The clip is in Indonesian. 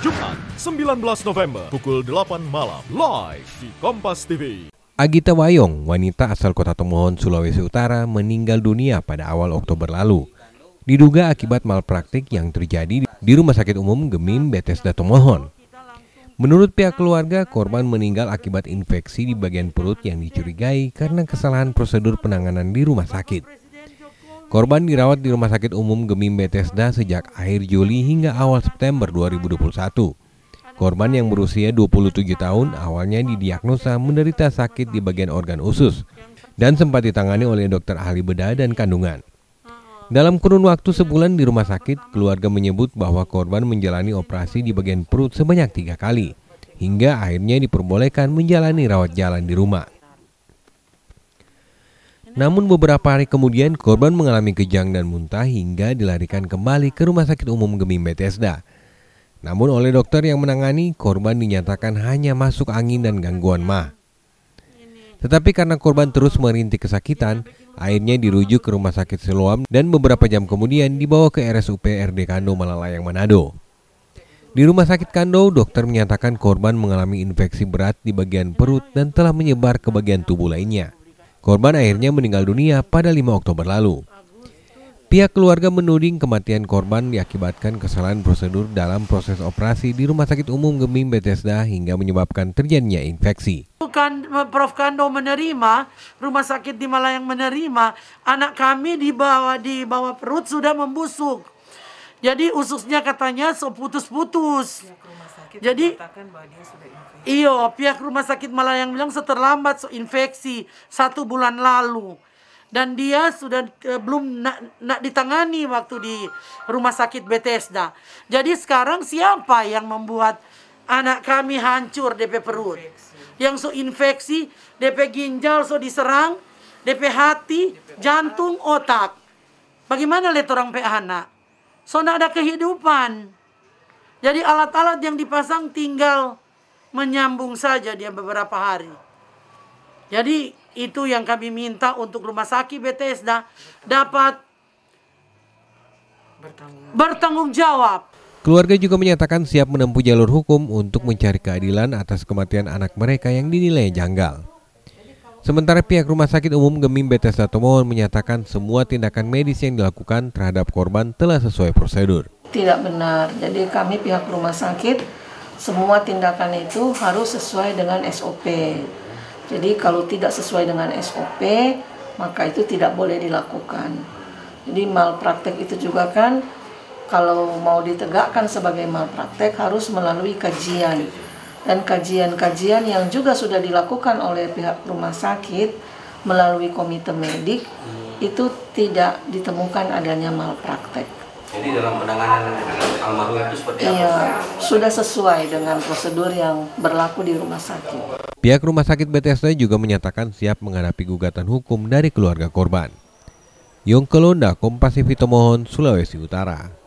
Jumat 19 November pukul 8 malam live di Kompas TV. Agita Wayong, wanita asal kota Tomohon, Sulawesi Utara, meninggal dunia pada awal Oktober lalu. Diduga akibat malpraktik yang terjadi di Rumah Sakit Umum Gemim Bethesda Tomohon. Menurut pihak keluarga, korban meninggal akibat infeksi di bagian perut yang dicurigai karena kesalahan prosedur penanganan di rumah sakit. Korban dirawat di Rumah Sakit Umum Gemim Bethesda sejak akhir Juli hingga awal September 2021. Korban yang berusia 27 tahun awalnya didiagnosa menderita sakit di bagian organ usus dan sempat ditangani oleh dokter ahli bedah dan kandungan. Dalam kurun waktu sebulan di rumah sakit, keluarga menyebut bahwa korban menjalani operasi di bagian perut sebanyak tiga kali, hingga akhirnya diperbolehkan menjalani rawat jalan di rumah. Namun beberapa hari kemudian korban mengalami kejang dan muntah hingga dilarikan kembali ke Rumah Sakit Umum Geming Bethesda. Namun oleh dokter yang menangani, korban dinyatakan hanya masuk angin dan gangguan mah. Tetapi karena korban terus merintih kesakitan, akhirnya dirujuk ke rumah sakit Siloam dan beberapa jam kemudian dibawa ke RSUP RD Kando Malalayang Manado. Di rumah sakit Kando, dokter menyatakan korban mengalami infeksi berat di bagian perut dan telah menyebar ke bagian tubuh lainnya. Korban akhirnya meninggal dunia pada 5 Oktober lalu. Pihak keluarga menuding kematian korban diakibatkan kesalahan prosedur dalam proses operasi di Rumah Sakit Umum Gemim Bethesda hingga menyebabkan terjadinya infeksi. Bukan Prof. Kando menerima, rumah sakit di Malayang menerima, anak kami di bawah, di bawah perut sudah membusuk. Jadi ususnya katanya seputus putus Jadi iyo pihak rumah sakit malah yang bilang seterlambat so, infeksi satu bulan lalu dan dia sudah eh, belum nak na ditangani waktu di rumah sakit Bethesda. Jadi sekarang siapa yang membuat anak kami hancur DP perut? Infeksi. Yang so infeksi, DP ginjal so diserang, DP hati, DP jantung, otak. Bagaimana lihat orang pe anak? So, tidak ada kehidupan. Jadi alat-alat yang dipasang tinggal menyambung saja dia beberapa hari. Jadi itu yang kami minta untuk rumah sakit Bethesda dapat bertanggung, bertanggung jawab. Keluarga juga menyatakan siap menempuh jalur hukum untuk mencari keadilan atas kematian anak mereka yang dinilai janggal. Sementara pihak Rumah Sakit Umum Gemim Bethesda Tomohon menyatakan semua tindakan medis yang dilakukan terhadap korban telah sesuai prosedur. Tidak benar. Jadi kami pihak rumah sakit semua tindakan itu harus sesuai dengan SOP. Jadi kalau tidak sesuai dengan SOP, maka itu tidak boleh dilakukan. Jadi malpraktek itu juga kan kalau mau ditegakkan sebagai malpraktek harus melalui kajian dan kajian-kajian yang juga sudah dilakukan oleh pihak rumah sakit melalui komite medik hmm. itu tidak ditemukan adanya malpraktek. Jadi dalam penanganan almarhum itu seperti apa? Iya, sudah sesuai dengan prosedur yang berlaku di rumah sakit. Pihak rumah sakit BTSD juga menyatakan siap menghadapi gugatan hukum dari keluarga korban. Yongkelonda Kompasifito Mohon, Sulawesi Utara.